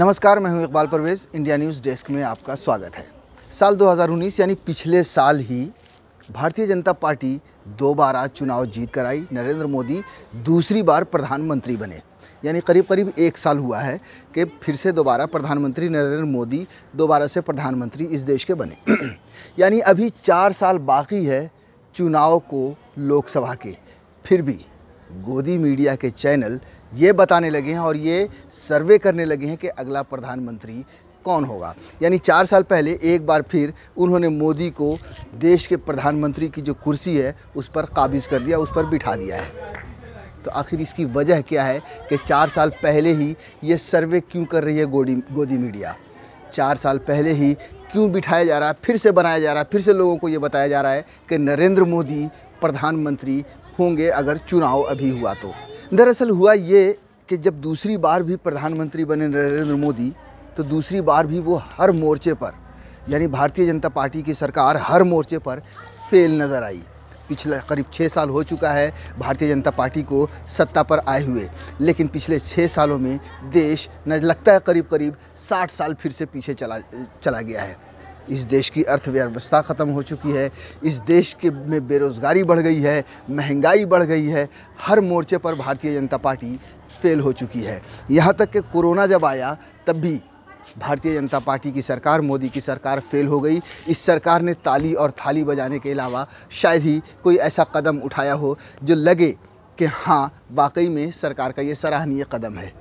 नमस्कार मैं हूं Iqbal Parvez India news desk में आपका स्वागत है साल 2019 यानी पिछले साल ही भारतीय जनता पार्टी दोबारा चुनाव जीत कर आई नरेंद्र मोदी दूसरी बार प्रधानमंत्री बने यानी करीब करीब एक साल हुआ है कि फिर से दोबारा प्रधानमंत्री नरेंद्र मोदी दोबारा से प्रधानमंत्री इस देश के बने यानी अभी चार साल बाकी है चुनाव को लोकसभा के फिर भी गोदी मीडिया के चैनल ये बताने लगे हैं और ये सर्वे करने लगे हैं कि अगला प्रधानमंत्री कौन होगा यानी चार साल पहले एक बार फिर उन्होंने मोदी को देश के प्रधानमंत्री की जो कुर्सी है उस पर काबिज़ कर दिया उस पर बिठा दिया है तो आखिर इसकी वजह क्या है कि चार साल पहले ही ये सर्वे क्यों कर रही है गोदी गोदी मीडिया चार साल पहले ही क्यों बिठाया जा रहा है फिर से बनाया जा रहा है फिर से लोगों को ये बताया जा रहा है कि नरेंद्र मोदी प्रधानमंत्री होंगे अगर चुनाव अभी हुआ तो दरअसल हुआ ये कि जब दूसरी बार भी प्रधानमंत्री बने नरेंद्र मोदी तो दूसरी बार भी वो हर मोर्चे पर यानी भारतीय जनता पार्टी की सरकार हर मोर्चे पर फेल नज़र आई पिछले करीब छः साल हो चुका है भारतीय जनता पार्टी को सत्ता पर आए हुए लेकिन पिछले छः सालों में देश न लगता है करीब करीब साठ साल फिर से पीछे चला चला गया है इस देश की अर्थव्यवस्था ख़त्म हो चुकी है इस देश के में बेरोज़गारी बढ़ गई है महंगाई बढ़ गई है हर मोर्चे पर भारतीय जनता पार्टी फेल हो चुकी है यहाँ तक कि कोरोना जब आया तब भी भारतीय जनता पार्टी की सरकार मोदी की सरकार फेल हो गई इस सरकार ने ताली और थाली बजाने के अलावा शायद ही कोई ऐसा कदम उठाया हो जो लगे कि हाँ वाकई में सरकार का ये सराहनीय कदम है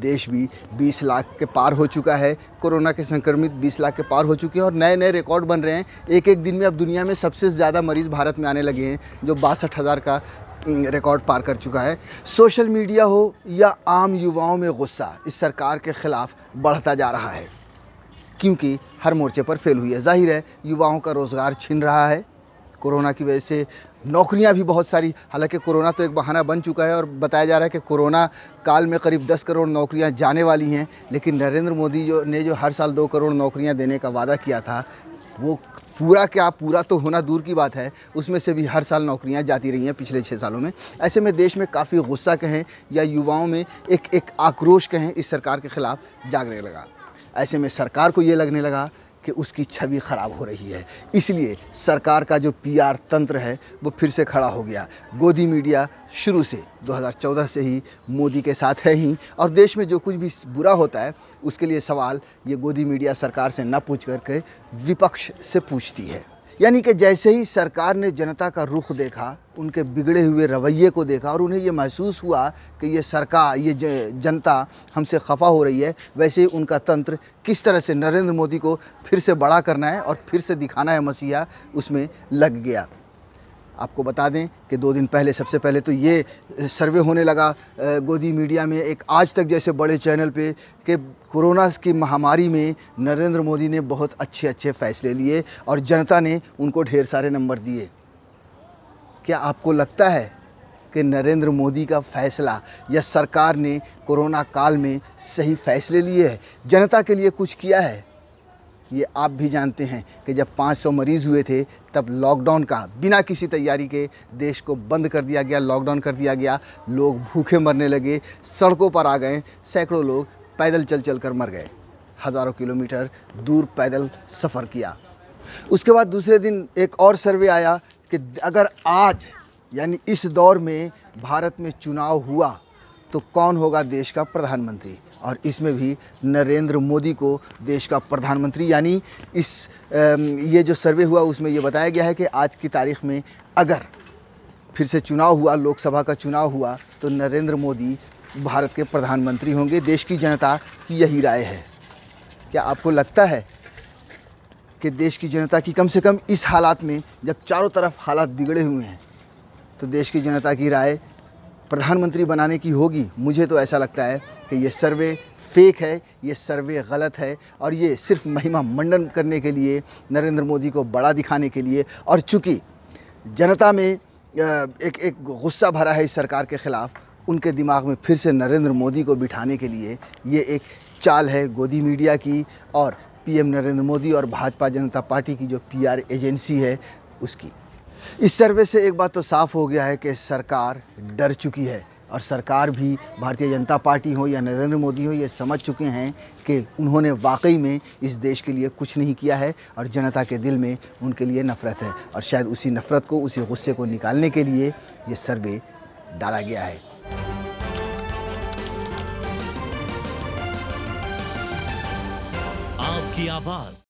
देश भी 20 लाख के पार हो चुका है कोरोना के संक्रमित 20 लाख के पार हो चुके हैं और नए नए रिकॉर्ड बन रहे हैं एक एक दिन में अब दुनिया में सबसे ज़्यादा मरीज़ भारत में आने लगे हैं जो बासठ हज़ार का रिकॉर्ड पार कर चुका है सोशल मीडिया हो या आम युवाओं में गुस्सा इस सरकार के ख़िलाफ़ बढ़ता जा रहा है क्योंकि हर मोर्चे पर फेल हुई है जाहिर है युवाओं का रोज़गार छिन रहा है कोरोना की वजह से नौकरियां भी बहुत सारी हालांकि कोरोना तो एक बहाना बन चुका है और बताया जा रहा है कि कोरोना काल में करीब 10 करोड़ नौकरियां जाने वाली हैं लेकिन नरेंद्र मोदी जो ने जो हर साल दो करोड़ नौकरियां देने का वादा किया था वो पूरा क्या पूरा तो होना दूर की बात है उसमें से भी हर साल नौकरियां जाती रही हैं पिछले छः सालों में ऐसे में देश में काफ़ी गुस्सा कहें या युवाओं में एक एक आक्रोश कहें इस सरकार के ख़िलाफ़ जागने लगा ऐसे में सरकार को ये लगने लगा कि उसकी छवि खराब हो रही है इसलिए सरकार का जो पीआर तंत्र है वो फिर से खड़ा हो गया गोदी मीडिया शुरू से 2014 से ही मोदी के साथ है ही और देश में जो कुछ भी बुरा होता है उसके लिए सवाल ये गोदी मीडिया सरकार से ना पूछ करके विपक्ष से पूछती है यानी कि जैसे ही सरकार ने जनता का रुख देखा उनके बिगड़े हुए रवैये को देखा और उन्हें ये महसूस हुआ कि ये सरकार ये जनता हमसे खफा हो रही है वैसे ही उनका तंत्र किस तरह से नरेंद्र मोदी को फिर से बड़ा करना है और फिर से दिखाना है मसीहा उसमें लग गया आपको बता दें कि दो दिन पहले सबसे पहले तो ये सर्वे होने लगा गोदी मीडिया में एक आज तक जैसे बड़े चैनल पे कि कोरोना की महामारी में नरेंद्र मोदी ने बहुत अच्छे अच्छे फैसले लिए और जनता ने उनको ढेर सारे नंबर दिए क्या आपको लगता है कि नरेंद्र मोदी का फैसला या सरकार ने कोरोना काल में सही फैसले लिए है जनता के लिए कुछ किया है ये आप भी जानते हैं कि जब 500 मरीज़ हुए थे तब लॉकडाउन का बिना किसी तैयारी के देश को बंद कर दिया गया लॉकडाउन कर दिया गया लोग भूखे मरने लगे सड़कों पर आ गए सैकड़ों लोग पैदल चल चल कर मर गए हज़ारों किलोमीटर दूर पैदल सफ़र किया उसके बाद दूसरे दिन एक और सर्वे आया कि अगर आज यानी इस दौर में भारत में चुनाव हुआ तो कौन होगा देश का प्रधानमंत्री और इसमें भी नरेंद्र मोदी को देश का प्रधानमंत्री यानी इस ये जो सर्वे हुआ उसमें ये बताया गया है कि आज की तारीख में अगर फिर से चुनाव हुआ लोकसभा का चुनाव हुआ तो नरेंद्र मोदी भारत के प्रधानमंत्री होंगे देश की जनता की यही राय है क्या आपको लगता है कि देश की जनता की कम से कम इस हालात में जब चारों तरफ हालात बिगड़े हुए हैं तो देश की जनता की राय प्रधानमंत्री बनाने की होगी मुझे तो ऐसा लगता है कि ये सर्वे फेक है ये सर्वे गलत है और ये सिर्फ महिमा मंडन करने के लिए नरेंद्र मोदी को बड़ा दिखाने के लिए और चूँकि जनता में एक एक गुस्सा भरा है इस सरकार के ख़िलाफ़ उनके दिमाग में फिर से नरेंद्र मोदी को बिठाने के लिए ये एक चाल है गोदी मीडिया की और पीएम नरेंद्र मोदी और भाजपा जनता पार्टी की जो पीआर एजेंसी है उसकी इस सर्वे से एक बात तो साफ हो गया है कि सरकार डर चुकी है और सरकार भी भारतीय जनता पार्टी हो या नरेंद्र मोदी हो ये समझ चुके हैं कि उन्होंने वाकई में इस देश के लिए कुछ नहीं किया है और जनता के दिल में उनके लिए नफ़रत है और शायद उसी नफ़रत को उसी गुस्से को निकालने के लिए ये सर्वे डाला गया है आपकी आवाज़